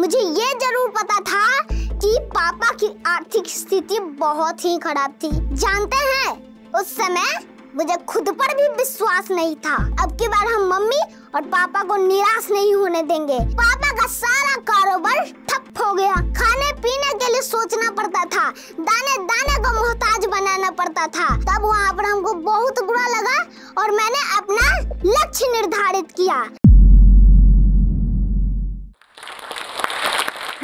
मुझे ये जरूर पता था कि पापा की आर्थिक स्थिति बहुत ही खराब थी जानते हैं उस समय मुझे खुद पर भी विश्वास नहीं था अब की बार हम मम्मी और पापा को निराश नहीं होने देंगे पापा का सारा कारोबार ठप हो गया खाने पीने के लिए सोचना पड़ता था दाने दाने को मोहताज बनाना पड़ता था तब वहाँ पर हमको बहुत बुरा लगा और मैंने अपना लक्ष्य निर्धारित किया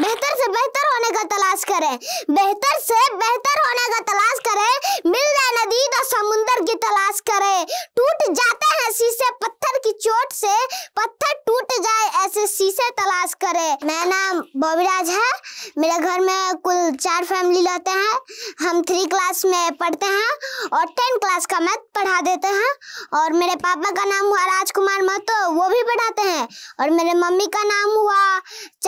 बेहतर से बेहतर होने का तलाश करें बेहतर से बेहतर होने का तलाश करें मिल जाए नदी तो समुंदर की तलाश करें टूट जाते हैं शीशे पत्थर की चोट से पत्थर टूट जाए ऐसे शीशे तलाश करें मेरा नाम बॉबीराज है मेरे घर में कुल चार फैमिली रहते हैं हम थ्री क्लास में पढ़ते हैं और टेन क्लास का मैथ पढ़ा देते हैं और मेरे पापा का नाम हुआ राजकुमार महतो वो भी पढ़ाते हैं और मेरे मम्मी का नाम हुआ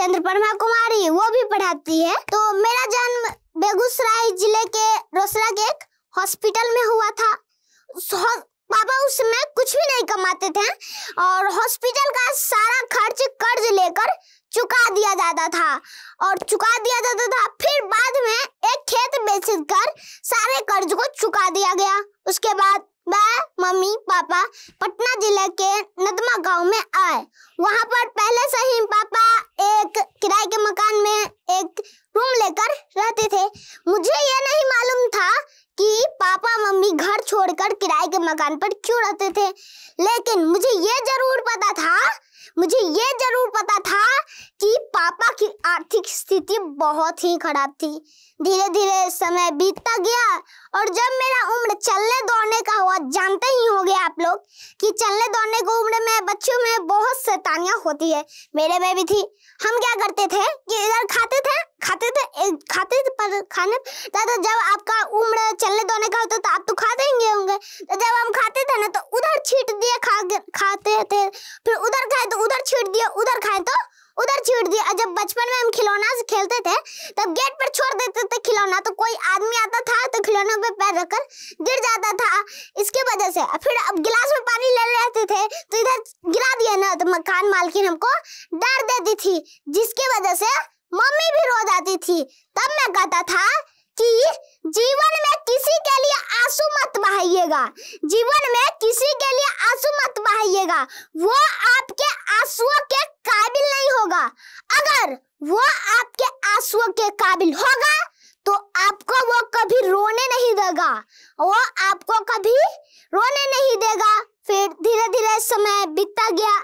चंद्रप्रमा कुमारी है वो भी पढ़ाती है तो मेरा जन्म बेगूसराय जिले के रोसरा के एक हॉस्पिटल में हुआ था पापा उसमें कुछ भी नहीं कमाते थे और हॉस्पिटल का सारा खर्च कर्ज लेकर चुका दिया जाता था और चुका दिया जाता था फिर बाद में एक खेत बेच कर सारे कर्ज को चुका दिया गया उसके बाद मैं मम्मी पापा पटना जिले के नदमा गांव में आए वहां पर पहले से ही पापा एक किराए के मकान में एक रूम लेकर रहते थे मुझे ये नहीं मालूम था कि पापा मम्मी घर छोड़कर किराए के मकान पर क्यों रहते थे लेकिन मुझे ये जरूर पता था मुझे ये जरूर पता था कि पापा की आर्थिक स्थिति बहुत ही खराब थी धीरे धीरे समय बीतता गया और जब मेरा उम्र चलने दौड़ने का हुआ जानते ही हो आप लोग कि चलने दौड़ने की उम्र में बच्चों में बहुत शैतानियाँ होती है मेरे में भी थी हम क्या करते थे कि इधर खाते थे खाते थे खाते थे पर खाने दादा जब आपका उम्र चलने दौड़ने का होता तो, तो आप तो खा देंगे होंगे तो जब हम खाते थे ना तो उधर छीट दिया रहे थे फिर उधर खाए तो उधर छीट दिया उधर खाए तो उधर छीट दिया जब बचपन में हम खिलौना से खेलते थे तब गेट पर छोड़ देते थे खिलौना तो कोई आदमी आता था तो खिलौना पे पैर रखकर गिर जाता था इसके वजह से फिर अब गिलास में पानी ले लेते थे तो इधर गिरा दिया ना तो मकान मालकिन हमको डर देती थी जिसके वजह से मम्मी भी रो जाती थी तब मैं कहता था कि जीवन में किसी के कीजिएगा जीवन में किसी के लिए आंसू मत बहाइएगा वो आपके आंसुओं के काबिल नहीं होगा अगर वो आपके आंसुओं के काबिल होगा तो आपको वो कभी रोने नहीं देगा वो आपको कभी रोने नहीं देगा फिर धीरे धीरे समय बीतता गया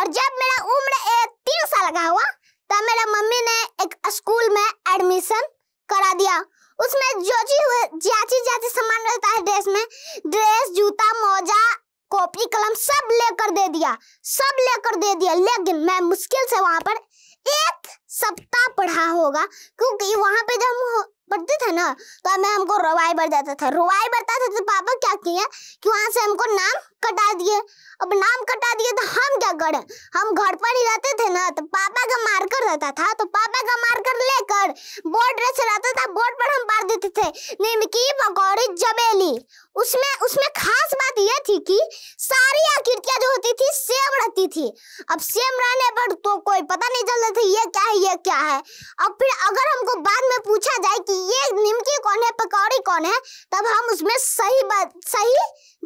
और जब मेरा उम्र तीन साल का हुआ तब मेरा मम्मी ने एक स्कूल में एडमिशन करा दिया उसमें जो चीज जाची जाची सामान रहता है ड्रेस में ड्रेस जूता मोजा कॉपी कलम सब लेकर दे दिया सब लेकर दे दिया लेकिन मैं मुश्किल से वहां पर एक सप्ताह पढ़ा होगा क्योंकि वहां पे जब पढ़ते थे ना तो मैं हमको रवाई भर जाता था रवाई भरता था तो पापा क्या किए कि वहाँ से हमको नाम कटा दिए अब नाम कटा दिए तो हम क्या करें हम घर पर ही रहते थे ना तो पापा का मार्कर रहता था तो पापा का मार्कर लेकर बोर्ड से रहता था बोर्ड पर हम पार देते थे निमकी पकौड़ी जबेली उसमें उसमें खास बात यह थी कि सारी आकृतियां जो होती थी सेम रहती थी अब सेम रहने पर तो कोई पता नहीं चलता था ये क्या है ये क्या है अब फिर अगर हमको बाद में पूछा जाए कि ये निमकी कौन है पकौड़ी कौन है तब हम उसमें सही बात सही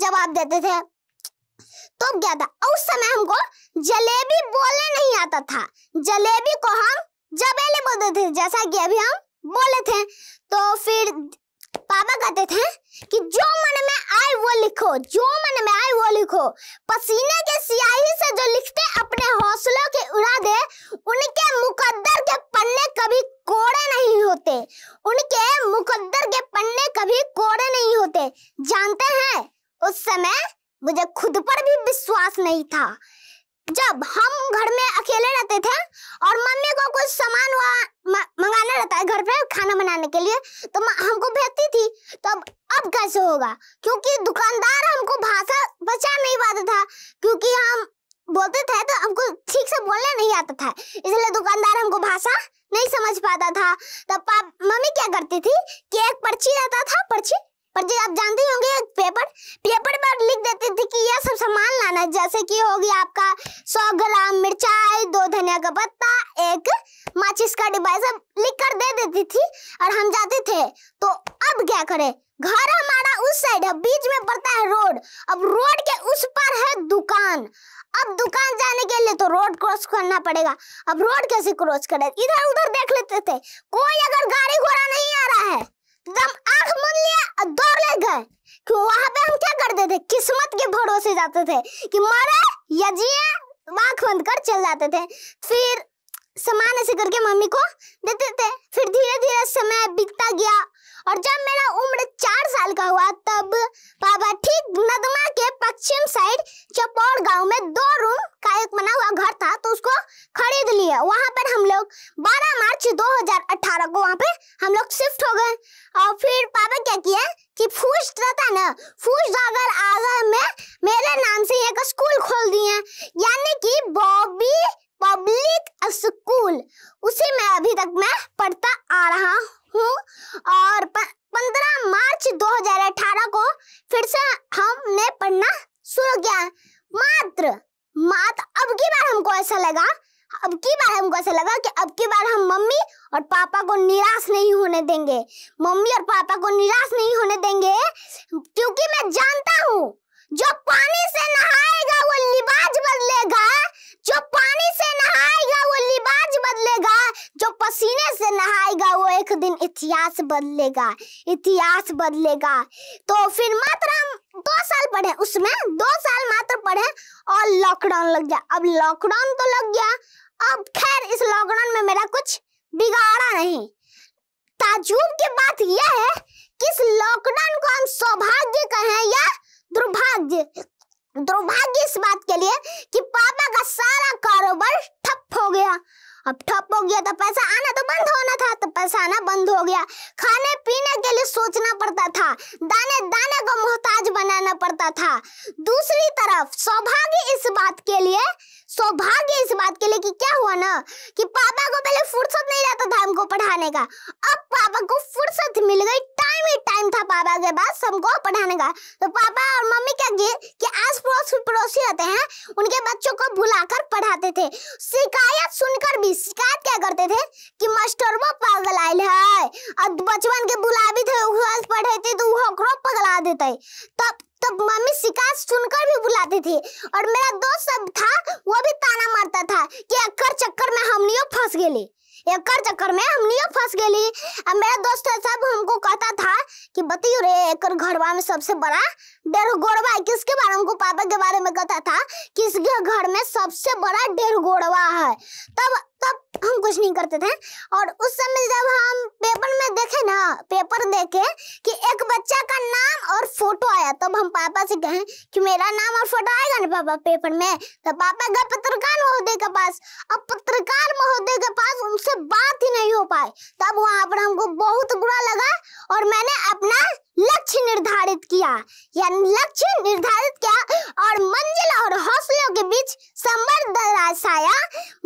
जवाब देते थे तो क्या था उस समय हमको जलेबी बोलने नहीं आता था जलेबी को हम जबेली बोलते थे जैसा कि अभी हम बोले थे तो फिर पापा कहते थे कि जो मन में आए वो लिखो जो मन में आए वो लिखो पसीने के स्याही से जो लिखते अपने हौसलों के उड़ा दे उनके मुकद्दर के पन्ने कभी कोड़े नहीं होते उनके मुकद्दर के पन्ने कभी कोड़े नहीं होते जानते हैं उस समय मुझे खुद पर भी विश्वास नहीं था जब हम घर में अकेले रहते थे और मम्मी को कुछ सामान मंगाना रहता है घर पे खाना बनाने के लिए तो हमको भेजती थी तो अब अब कैसे होगा क्योंकि दुकानदार हमको भाषा बचा नहीं पाता था क्योंकि हम बोलते थे तो हमको ठीक से बोलना नहीं आता था इसलिए दुकानदार हमको भाषा नहीं समझ पाता था तब मम्मी क्या करती थी कि एक पर्ची रहता था पर्ची पर जी आप जानते होंगे पेपर पेपर पर लिख देते थे कि यह सब सामान लाना जैसे कि हो गया आपका 100 ग्राम मिर्चाई दो धनिया का पत्ता एक माचिस का डिब्बा सब लिख कर दे देती थी और हम जाते थे तो अब क्या करें घर हमारा उस साइड है बीच में पड़ता है रोड अब रोड के उस पर है दुकान अब दुकान जाने के लिए तो रोड क्रॉस करना पड़ेगा अब रोड कैसे क्रॉस करें इधर उधर देख लेते थे कोई अगर गाड़ी घोड़ा नहीं आ रहा है एकदम आंख मन लिया और दौड़ ले गए कि वहां पे हम क्या करते थे किस्मत के भरोसे जाते थे कि मरे या जिए आंख बंद कर चल जाते थे फिर सामान ऐसे करके मम्मी को देते थे फिर धीरे धीरे समय बीतता गया और जब मेरा उम्र चार साल का हुआ तब पापा ठीक नदमा के पश्चिम साइड चपौड़ गांव में दो रूम का एक बना हुआ घर था खरीद लिए वहाँ पर हम लोग 12 मार्च 2018 को वहाँ पे हम लोग शिफ्ट हो गए और फिर पापा क्या किया कि फूस रहता ना फूस जागर आगर में मेरे नाम से एक स्कूल खोल दिए यानी कि बॉबी पब्लिक स्कूल उसी में अभी तक मैं पढ़ता आ रहा हूँ और पंद्रह मार्च 2018 को फिर से हमने पढ़ना शुरू किया मात्र मात अब की बार हमको ऐसा लगा अब की बार हमको ऐसा लगा कि अब की बार हम मम्मी और पापा को निराश नहीं होने देंगे मम्मी और पापा को निराश नहीं होने देंगे क्योंकि मैं जानता हूँ जो पानी से नहाएगा वो लिबाज बदलेगा जो पानी से नहाएगा वो लिबाज बदलेगा जो पसीने से नहाएगा वो एक दिन इतिहास बदलेगा इतिहास बदलेगा तो फिर मात्र हम दो साल पढ़े उसमें दो साल मात्र पढ़े और लॉकडाउन लग गया अब लॉकडाउन तो लग गया अब खैर इस लॉकडाउन में मेरा कुछ बिगाड़ा नहीं ताजुब की बात यह है कि इस लॉकडाउन को हम सौभाग्य कहें या दुर्भाग्य दुर्भाग्य इस बात के लिए कि पापा का सारा कारोबार ठप हो गया अब ठप हो गया तो पैसा आना तो बंद होना था तो पैसा आना बंद हो गया खाने पीने के लिए सोचना पड़ता था दाने दाने को मोहताज बनाना पड़ता था दूसरी तरफ सौभाग्य इस बात के लिए सौभाग्य इस बात के लिए कि क्या हुआ ना कि पापा को पहले फुर्सत नहीं रहता था हमको पढ़ाने का अब पापा को फुर्सत मिल गई भी टाइम था पापा के पास सबको पढ़ाने का तो पापा और मम्मी क्या किए कि आस पड़ोस पड़ोसी रहते हैं उनके बच्चों को बुलाकर पढ़ाते थे शिकायत सुनकर भी शिकायत क्या करते थे कि मास्टर वो पागल आयल है और बचपन के बुला भी थे पढ़े थे तो वो पगला देते तब तब मम्मी शिकायत सुनकर भी बुलाती थी और मेरा दोस्त सब था वो भी ताना मारता था कि अक्कर चक्कर में हम फंस गए एक चक्कर में हम फंस गए अब मेरा दोस्त सब हमको कहता था कि बतियो रे एक घरवा में सबसे बड़ा डेढ़गोड़वा किसके बारे में हमको पापा के बारे में कहता था किसके घर में सबसे बड़ा डेढ़गोड़वा है तब तब हम कुछ नहीं करते थे और उस समय जब हम पेपर में देखे ना पेपर देखे कि एक बच्चा का नाम और फोटो आया तब हम पापा से कहें कि मेरा नाम और फोटो आएगा ना पापा पेपर में तो पापा गए पत्रकार महोदय के पास अब पत्रकार महोदय के पास उनसे बात ही नहीं हो पाए तब वहां पर हमको बहुत बुरा और मैंने अपना लक्ष्य निर्धारित किया यानी लक्ष्य निर्धारित किया और मंजिल और हौसलों के बीच संबंध दर्शाया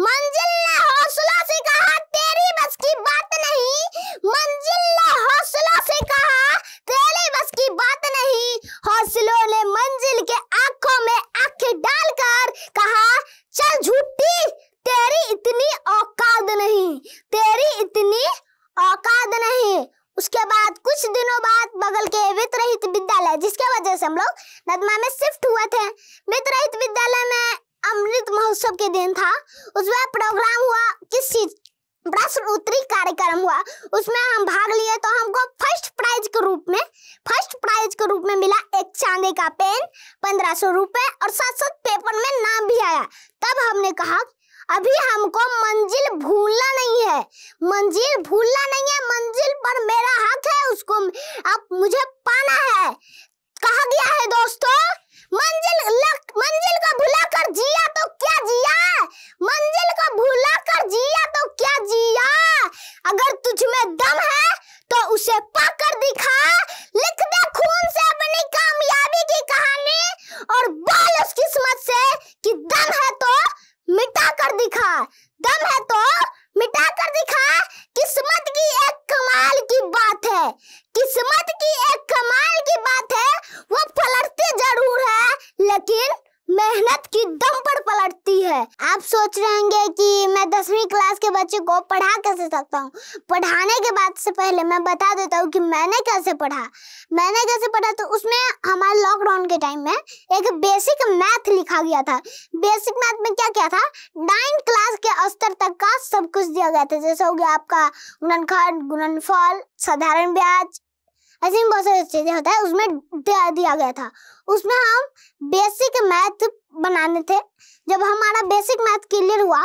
मंजिल ने हौसलों से कहा तेरी बस की बात नहीं मंजिल ने हौसलों से कहा तेरी बस की बात नहीं हौसलों ने मंजिल के आंखों में आंखें डालकर कहा चल झूठी तेरी इतनी औकात नहीं तेरी इतनी औकात नहीं उसके बाद कुछ दिनों बाद बगल के वित्त विद्यालय जिसके वजह से हम लोग नदमा में शिफ्ट हुए थे वित्त विद्यालय में अमृत महोत्सव के दिन था उसमें प्रोग्राम हुआ किस चीज प्रश्न उत्तरी कार्यक्रम हुआ उसमें हम भाग लिए तो हमको फर्स्ट प्राइज के रूप में फर्स्ट प्राइज के रूप में मिला एक चांदी का पेन पंद्रह सौ रुपए और साथ साथ पेपर में नाम भी आया तब हमने कहा अभी हमको मंजिल भूलना नहीं है मंजिल भूलना नहीं है मंजिल पर मेरा हक है उसको अब मुझे पाना है कहा गया है दोस्तों उसकी दम पर पलटती है आप सोच रहे होंगे कि मैं दसवीं क्लास के बच्चे को पढ़ा कैसे सकता हूँ पढ़ाने के बाद से पहले मैं बता देता हूँ कि मैंने कैसे पढ़ा मैंने कैसे पढ़ा तो उसमें हमारे लॉकडाउन के टाइम में एक बेसिक मैथ लिखा गया था बेसिक मैथ में क्या क्या था नाइन क्लास के स्तर तक का सब कुछ दिया गया था जैसे हो गया आपका गुणनखंड गुणनफल साधारण ब्याज ऐसे ही बहुत सारी चीज़ें होता है उसमें दिया गया था उसमें हम बेसिक मैथ बनाने थे जब हमारा बेसिक मैथ क्लियर हुआ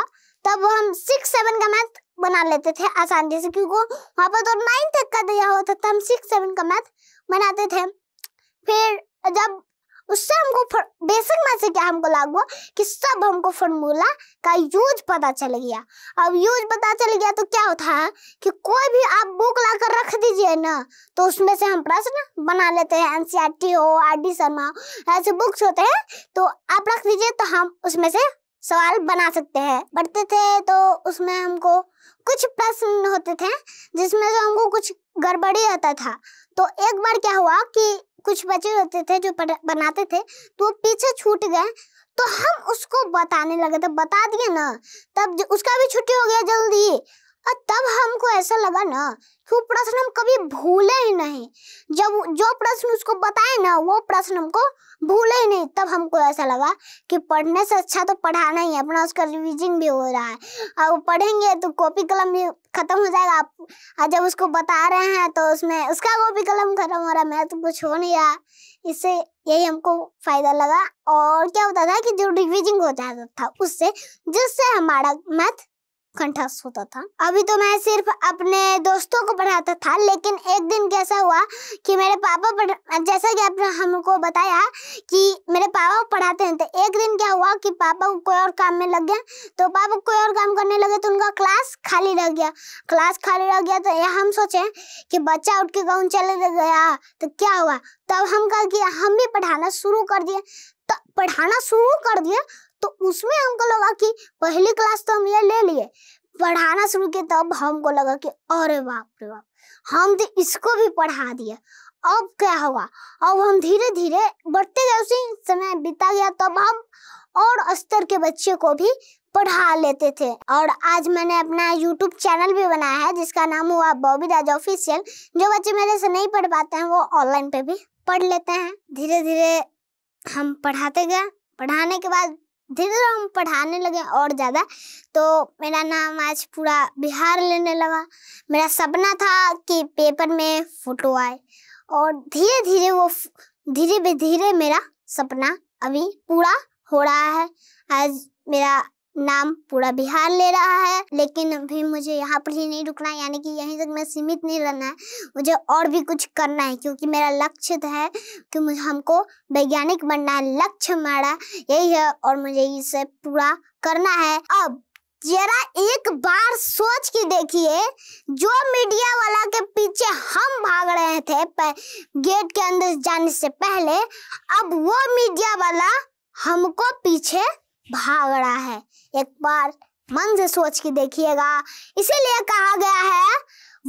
तब हम सिक्स सेवन का मैथ बना लेते थे आसानी से क्योंकि वहाँ पर तो नाइन्थ तक का दिया होता था हम सिक्स सेवन का मैथ बनाते थे फिर जब उससे हमको बेसिक में से क्या हमको लागू कि सब हमको फॉर्मूला का यूज पता चल गया अब यूज पता चल गया तो क्या होता है कि कोई भी आप बुक ला कर रख दीजिए ना तो उसमें से हम प्रश्न बना लेते हैं एनसीईआरटी हो आर डी शर्मा ऐसे बुक्स होते हैं तो आप रख दीजिए तो हम उसमें से सवाल बना सकते हैं पढ़ते थे तो उसमें हमको कुछ प्रश्न होते थे जिसमें से हमको कुछ गड़बड़ी आता था तो एक बार क्या हुआ कि कुछ बच्चे होते थे जो बनाते थे तो वो पीछे छूट गए तो हम उसको बताने लगे थे तो बता दिए ना तब उसका भी छुट्टी हो गया जल्दी और तब हमको ऐसा लगा ना कि वो प्रश्न हम कभी भूले ही नहीं जब जो प्रश्न उसको बताए ना वो प्रश्न हमको भूले ही नहीं तब हमको ऐसा लगा कि पढ़ने से अच्छा तो पढ़ाना ही है अपना उसका रिविजन भी हो रहा है और वो पढ़ेंगे तो कॉपी कलम भी खत्म हो जाएगा और जब उसको बता रहे हैं तो उसमें उसका कॉपी कलम खत्म हो रहा है मैं तो कुछ हो नहीं रहा इससे यही हमको फायदा लगा और क्या होता था कि जो रिविजिंग जाता था उससे जिससे हमारा मैथ कंठस्थ होता था अभी तो मैं सिर्फ अपने दोस्तों को पढ़ाता था लेकिन एक दिन कैसा हुआ कि मेरे पापा पढ़ जैसा कि आपने हमको बताया कि मेरे पापा पढ़ाते हैं तो एक दिन क्या हुआ कि पापा को कोई और काम में लग गया तो पापा कोई और काम करने लगे तो उनका क्लास खाली रह गया क्लास खाली रह गया तो यह हम सोचे कि बच्चा उठ के गाँव चले गया तो क्या हुआ तब तो हम कहा कि हम भी पढ़ाना शुरू कर दिए तो पढ़ाना शुरू कर दिया तो उसमें हमको लगा कि पहली क्लास तो हम ये ले लिए पढ़ाना शुरू किया तब हमको लगा कि अरे बाप रे बाप हम तो इसको भी पढ़ा दिए अब क्या होगा अब हम धीरे धीरे बढ़ते गए उसी समय बीता गया तब हम और स्तर के बच्चे को भी पढ़ा लेते थे और आज मैंने अपना यूट्यूब चैनल भी बनाया है जिसका नाम हुआ बॉबी राज ऑफिशियल जो बच्चे मेरे से नहीं पढ़ पाते हैं वो ऑनलाइन पे भी पढ़ लेते हैं धीरे धीरे हम पढ़ाते गए पढ़ाने के बाद धीरे धीरे हम पढ़ाने लगे और ज़्यादा तो मेरा नाम आज पूरा बिहार लेने लगा मेरा सपना था कि पेपर में फोटो आए और धीरे धीरे वो धीरे धीरे मेरा सपना अभी पूरा हो रहा है आज मेरा नाम पूरा बिहार ले रहा है लेकिन भी मुझे यहाँ पर ही नहीं रुकना है यानी कि यहीं तक मैं सीमित नहीं रहना है मुझे और भी कुछ करना है क्योंकि मेरा लक्ष्य तो है कि मुझे हमको वैज्ञानिक बनना है लक्ष्य हमारा यही है और मुझे इसे पूरा करना है अब जरा एक बार सोच के देखिए जो मीडिया वाला के पीछे हम भाग रहे थे गेट के अंदर जाने से पहले अब वो मीडिया वाला हमको पीछे भाग रहा है एक बार मन से सोच के देखिएगा इसीलिए कहा गया है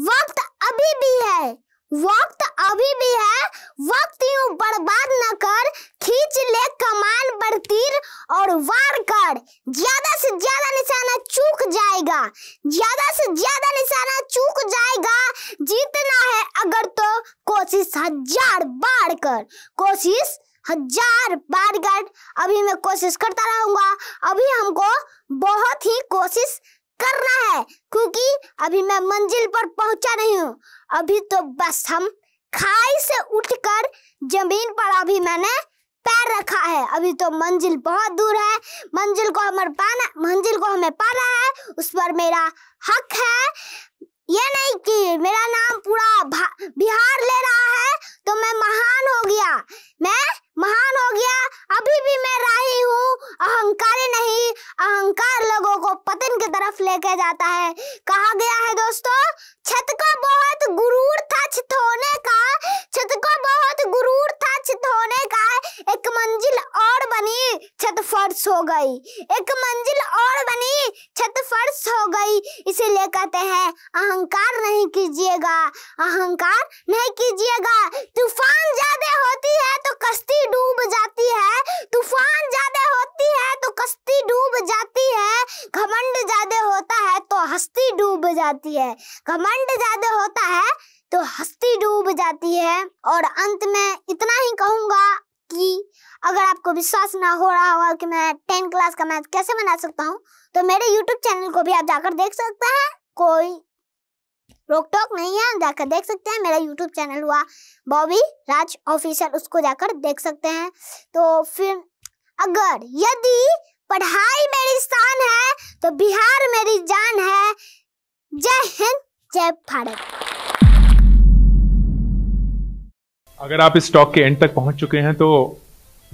वक्त अभी भी है वक्त अभी भी है वक्त यूं बर्बाद न कर खींच ले कमान पर तीर और वार कर ज्यादा से ज्यादा निशाना चूक जाएगा ज्यादा से ज्यादा निशाना चूक जाएगा जीतना है अगर तो कोशिश हजार बार कर कोशिश हजार बार गार्ड अभी मैं कोशिश करता रहूंगा अभी हमको बहुत ही कोशिश करना है क्योंकि अभी मैं मंजिल पर पहुंचा नहीं हूँ अभी तो बस हम खाई से उठकर जमीन पर अभी मैंने पैर रखा है अभी तो मंजिल बहुत दूर है मंजिल को हमारे पाना मंजिल को हमें पाना है उस पर मेरा हक है ये नहीं कि मेरा नाम पूरा बिहार ले रहा है तो मैं महान हो गया मैं महान हो गया अभी भी मैं राही हूँ अहंकारी नहीं अहंकार लोगों को पतन की तरफ लेके जाता है कहा गया है दोस्तों छत को बहुत गुरूर था छत होने का छत को बहुत गुरूर था छत होने का एक मंजिल और बनी छत फर्श हो गई एक मंजिल और बनी छत फर्श हो गई इसीलिए कहते हैं अहंकार नहीं कीजिएगा अहंकार नहीं कीजिएगा तूफान ज्यादा होती है तो कश्ती डूब जाती है तूफान ज्यादा होती है तो कश्ती डूब जाती है घमंड ज्यादा होता है तो हस्ती डूब जाती है घमंड ज्यादा होता है तो हस्ती डूब जाती है और अंत में इतना ही कहूंगा कि अगर आपको विश्वास ना हो रहा होगा कि मैं टेन क्लास का मैथ कैसे बना सकता हूँ तो मेरे यूट्यूब चैनल को भी आप जाकर देख सकते हैं कोई रोक टोक नहीं है जाकर देख सकते हैं मेरा यूट्यूब चैनल हुआ बॉबी राज ऑफिशियल उसको जाकर देख सकते हैं तो फिर अगर यदि पढ़ाई मेरी स्थान है तो बिहार मेरी जान है जय हिंद जय भारत अगर आप इस स्टॉक के एंड तक पहुंच चुके हैं तो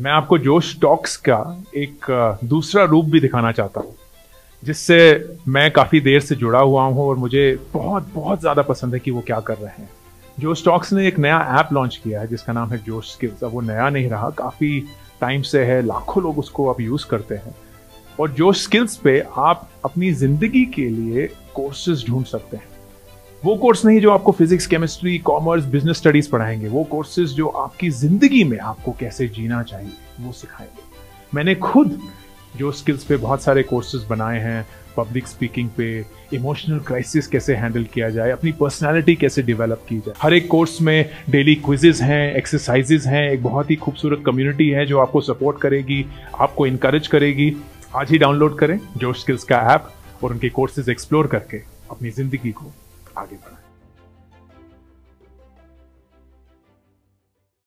मैं आपको जो स्टॉक्स का एक दूसरा रूप भी दिखाना चाहता हूँ जिससे मैं काफ़ी देर से जुड़ा हुआ हूँ और मुझे बहुत बहुत ज़्यादा पसंद है कि वो क्या कर रहे हैं जो स्टॉक्स ने एक नया ऐप लॉन्च किया है जिसका नाम है जोश स्किल्स अब वो नया नहीं रहा काफ़ी टाइम से है लाखों लोग उसको अब यूज़ करते हैं और जोश स्किल्स पे आप अपनी ज़िंदगी के लिए कोर्सेज ढूंढ सकते हैं वो कोर्स नहीं जो आपको physics chemistry commerce business studies पढ़ाएंगे वो कोर्सेज जो आपकी जिंदगी में आपको कैसे जीना चाहिए वो सिखाएंगे मैंने खुद जो स्किल्स पे बहुत सारे कोर्सेज बनाए हैं पब्लिक स्पीकिंग पे इमोशनल क्राइसिस कैसे हैंडल किया जाए अपनी पर्सनालिटी कैसे डेवलप की जाए हर एक कोर्स में डेली क्विजेज हैं एक्सरसाइजेज हैं एक बहुत ही खूबसूरत कम्युनिटी है जो आपको सपोर्ट करेगी आपको इनकरेज करेगी आज ही डाउनलोड करें जोश स्किल्स का ऐप और उनके कोर्सेज एक्सप्लोर करके अपनी ज़िंदगी को 阿里巴巴。